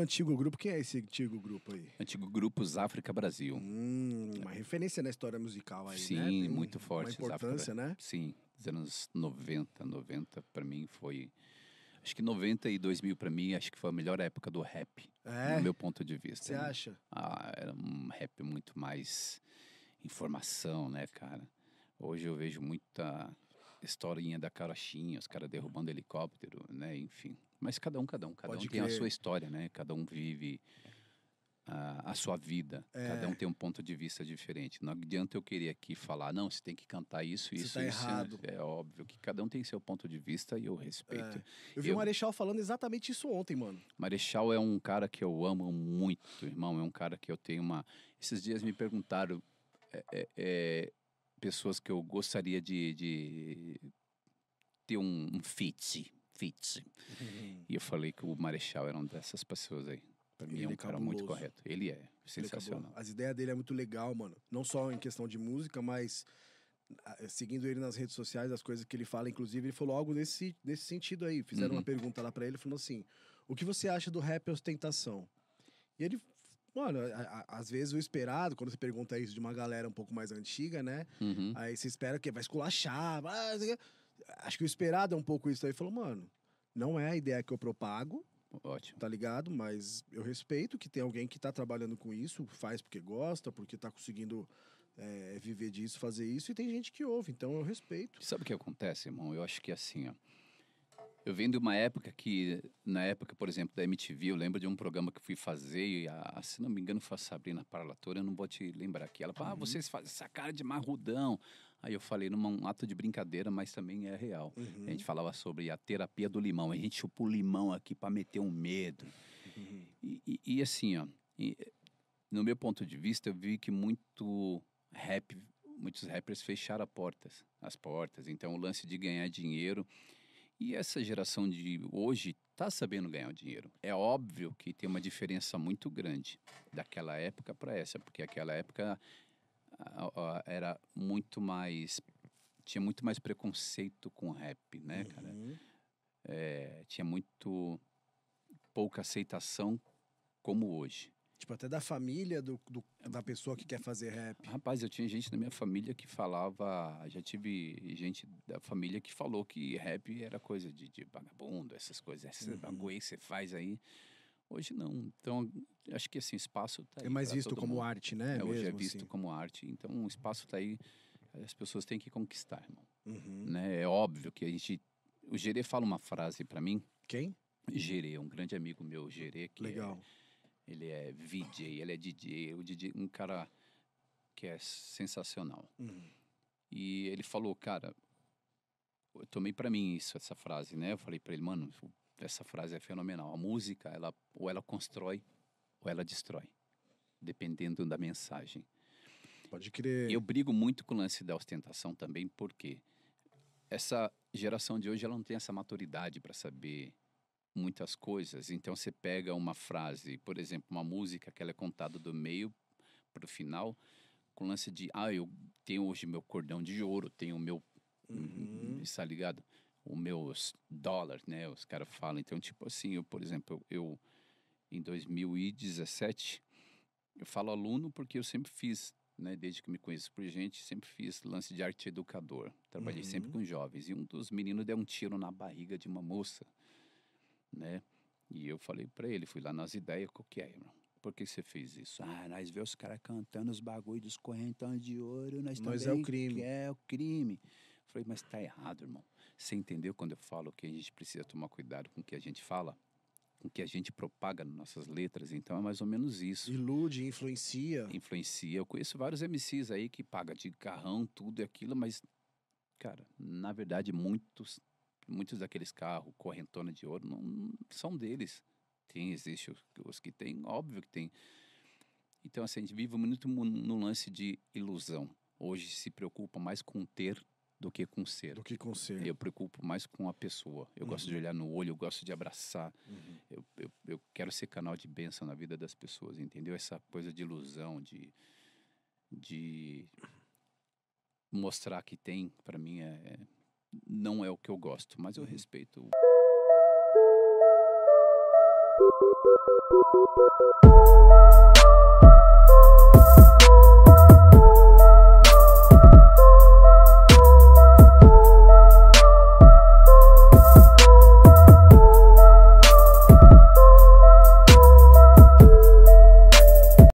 antigo grupo, quem é esse antigo grupo aí? Antigo grupo África Brasil. Hum, uma referência na história musical aí, Sim, né? Sim, muito forte. Uma importância, Záfrica, né? Sim, dos anos 90, 90 para mim foi Acho que 92 mil para mim, acho que foi a melhor época do rap. É? No meu ponto de vista. Você né? acha? Ah, era um rap muito mais informação, né, cara? Hoje eu vejo muita historinha da carochinha, os caras derrubando helicóptero, né, enfim. Mas cada um, cada um, cada Pode um crer. tem a sua história, né? Cada um vive a, sua vida. É. Cada um tem um ponto de vista diferente. Não adianta eu querer aqui falar, não, você tem que cantar isso, isso, tá isso. Errado. É, óbvio que cada um tem seu ponto de vista e eu é. respeito. É. Eu vi eu, o Marechal falando exatamente isso ontem, mano. Marechal é um cara que eu amo muito, irmão. É um cara que eu tenho uma. Esses dias me perguntaram é, é, pessoas que eu gostaria de, de ter um, um fit. fit. Uhum. E eu falei que o Marechal era uma dessas pessoas aí. Pra mim, ele, é, é um cara muito correto. Ele é, é sensacional. Ele As ideias dele é muito legal, mano. Não só em questão de música, mas ah, eh, seguindo ele nas redes sociais, as coisas que ele fala, inclusive, ele falou algo nesse, nesse sentido aí. Fizeram uhum. uma pergunta lá para ele, falando assim: "O que você acha do rap ostentação?" E ele Mano, às vezes o esperado, quando você pergunta isso de uma galera um pouco mais antiga, né? Uhum. Aí você espera que vai esculachar. Mas... Acho que o esperado é um pouco isso aí. Falou, mano, não é a ideia que eu propago, Ótimo. Tá ligado? Mas eu respeito que tem alguém que tá trabalhando com isso, faz porque gosta, porque tá conseguindo é, viver disso, fazer isso, e tem gente que ouve, então eu respeito. Sabe o que acontece, irmão? Eu acho que assim, ó. Eu venho de uma época que, na época, por exemplo, da MTV, eu lembro de um programa que fui fazer, e a, ah, se não me engano foi a Sabrina Parlatora, eu não vou te lembrar aqui. Ela fala, ah, uhum. ah, vocês fazem essa cara de marrudão. Aí eu falei num um ato de brincadeira, mas também é real. Uhum. A gente falava sobre a terapia do limão. A gente chupa o limão aqui para meter um medo. Uhum. E, e, e, assim, ó, e, no meu ponto de vista, eu vi que muito rap, muitos rappers fecharam as portas, as portas. Então o lance de ganhar dinheiro e essa geração de hoje está sabendo ganhar dinheiro. É óbvio que tem uma diferença muito grande daquela época para essa, porque aquela época era muito mais. Tinha muito mais preconceito com rap, né, uhum. cara? É, tinha muito pouca aceitação como hoje. Tipo, até da família do, do, da pessoa que quer fazer rap. Rapaz, eu tinha gente da minha família que falava. Já tive gente da família que falou que rap era coisa de, de vagabundo, essas coisas, você uhum. bagulho que você faz aí. Hoje não. Então, acho que assim, espaço tá aí. É mais visto como mundo. arte, né? É, hoje é visto assim. como arte. Então, o espaço está aí, as pessoas têm que conquistar, irmão. Uhum. Né? É óbvio que a gente. O Gerê fala uma frase para mim. Quem? Gerê, um grande amigo meu, Gerê, que é Legal. É, ele é VJ, ele é DJ, o DJ, um cara que é sensacional. Uhum. E ele falou, cara, eu tomei para mim isso, essa frase, né? Eu falei para ele, mano, essa frase é fenomenal. A música, ela ou ela constrói ou ela destrói, dependendo da mensagem. Pode crer. Eu brigo muito com o lance da ostentação também, porque essa geração de hoje ela não tem essa maturidade para saber muitas coisas. Então você pega uma frase, por exemplo, uma música que ela é contada do meio para o final, com lance de ah, eu tenho hoje meu cordão de ouro, tenho o meu uhum. está uhum. ligado? o meus dólares, né? Os caras falam. Então, tipo assim, eu, por exemplo, eu, em 2017, eu falo aluno porque eu sempre fiz, né? Desde que me conheço por gente, sempre fiz lance de arte educador. Trabalhei uhum. sempre com jovens. E um dos meninos deu um tiro na barriga de uma moça, né? E eu falei para ele, fui lá nas ideias, qual que é, irmão? Por que você fez isso? Ah, nós vemos os caras cantando os bagulhos dos correntões de ouro, nós, nós também... Mas é o crime. É o crime. falei, mas tá errado, irmão. Você entendeu quando eu falo que a gente precisa tomar cuidado com o que a gente fala? Com o que a gente propaga nas nossas letras? Então é mais ou menos isso. Ilude, influencia. Influencia. Eu conheço vários MCs aí que paga de carrão, tudo e aquilo, mas, cara, na verdade, muitos, muitos daqueles carros, correntona de ouro, não, são deles. Tem, existe os, os que tem, óbvio que tem. Então, assim, a gente vive muito no lance de ilusão. Hoje se preocupa mais com ter do que com ser. Do que com ser. Eu preocupo mais com a pessoa. Eu uhum. gosto de olhar no olho, eu gosto de abraçar. Uhum. Eu, eu, eu, quero ser canal de bênção na vida das pessoas, entendeu? Essa coisa de ilusão, de, de mostrar que tem, para mim, é, é, não é o que eu gosto, mas eu uhum. respeito.